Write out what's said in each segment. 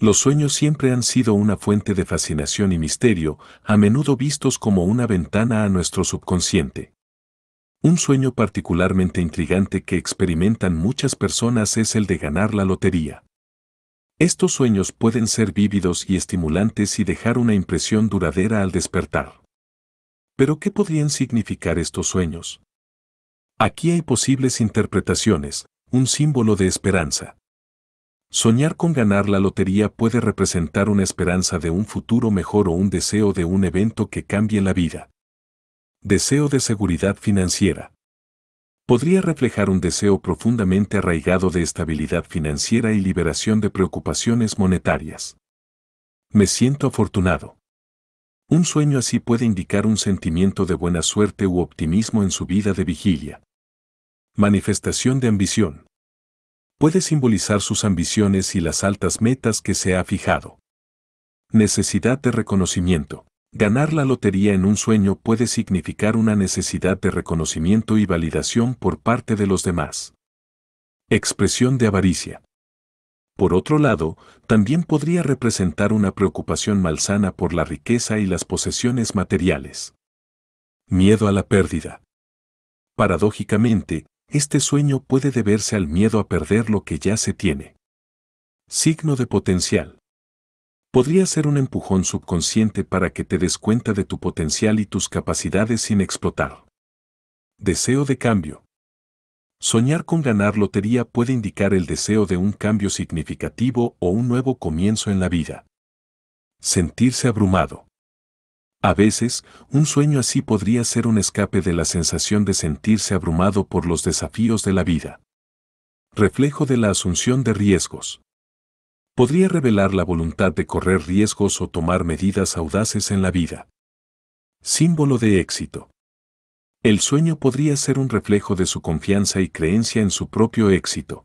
Los sueños siempre han sido una fuente de fascinación y misterio, a menudo vistos como una ventana a nuestro subconsciente. Un sueño particularmente intrigante que experimentan muchas personas es el de ganar la lotería. Estos sueños pueden ser vívidos y estimulantes y dejar una impresión duradera al despertar. Pero ¿qué podrían significar estos sueños? Aquí hay posibles interpretaciones, un símbolo de esperanza. Soñar con ganar la lotería puede representar una esperanza de un futuro mejor o un deseo de un evento que cambie la vida. Deseo de seguridad financiera. Podría reflejar un deseo profundamente arraigado de estabilidad financiera y liberación de preocupaciones monetarias. Me siento afortunado. Un sueño así puede indicar un sentimiento de buena suerte u optimismo en su vida de vigilia. Manifestación de ambición puede simbolizar sus ambiciones y las altas metas que se ha fijado. Necesidad de reconocimiento. Ganar la lotería en un sueño puede significar una necesidad de reconocimiento y validación por parte de los demás. Expresión de avaricia. Por otro lado, también podría representar una preocupación malsana por la riqueza y las posesiones materiales. Miedo a la pérdida. Paradójicamente, este sueño puede deberse al miedo a perder lo que ya se tiene. Signo de potencial. Podría ser un empujón subconsciente para que te des cuenta de tu potencial y tus capacidades sin explotar. Deseo de cambio. Soñar con ganar lotería puede indicar el deseo de un cambio significativo o un nuevo comienzo en la vida. Sentirse abrumado. A veces, un sueño así podría ser un escape de la sensación de sentirse abrumado por los desafíos de la vida. Reflejo de la asunción de riesgos. Podría revelar la voluntad de correr riesgos o tomar medidas audaces en la vida. Símbolo de éxito. El sueño podría ser un reflejo de su confianza y creencia en su propio éxito.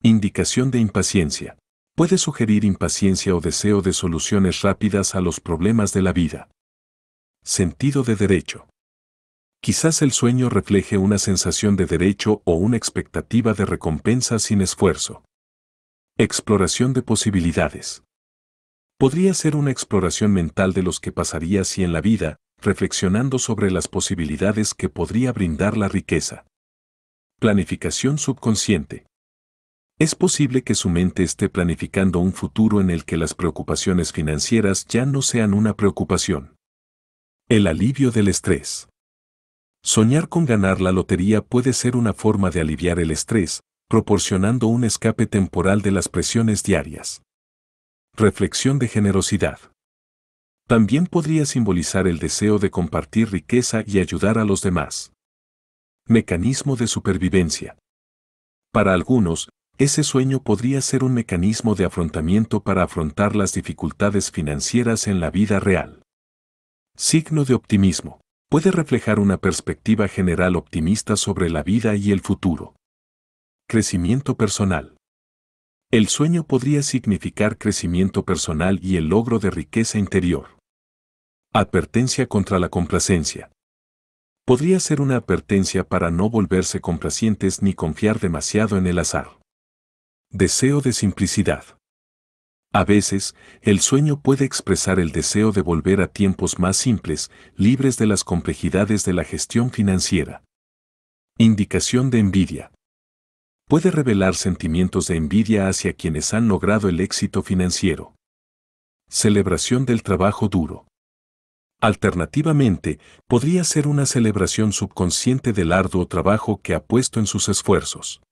Indicación de impaciencia puede sugerir impaciencia o deseo de soluciones rápidas a los problemas de la vida. Sentido de derecho. Quizás el sueño refleje una sensación de derecho o una expectativa de recompensa sin esfuerzo. Exploración de posibilidades. Podría ser una exploración mental de los que pasaría si en la vida, reflexionando sobre las posibilidades que podría brindar la riqueza. Planificación subconsciente. Es posible que su mente esté planificando un futuro en el que las preocupaciones financieras ya no sean una preocupación. El alivio del estrés. Soñar con ganar la lotería puede ser una forma de aliviar el estrés, proporcionando un escape temporal de las presiones diarias. Reflexión de generosidad. También podría simbolizar el deseo de compartir riqueza y ayudar a los demás. Mecanismo de supervivencia. Para algunos, ese sueño podría ser un mecanismo de afrontamiento para afrontar las dificultades financieras en la vida real. Signo de optimismo. Puede reflejar una perspectiva general optimista sobre la vida y el futuro. Crecimiento personal. El sueño podría significar crecimiento personal y el logro de riqueza interior. Advertencia contra la complacencia. Podría ser una advertencia para no volverse complacientes ni confiar demasiado en el azar. Deseo de simplicidad. A veces, el sueño puede expresar el deseo de volver a tiempos más simples, libres de las complejidades de la gestión financiera. Indicación de envidia. Puede revelar sentimientos de envidia hacia quienes han logrado el éxito financiero. Celebración del trabajo duro. Alternativamente, podría ser una celebración subconsciente del arduo trabajo que ha puesto en sus esfuerzos.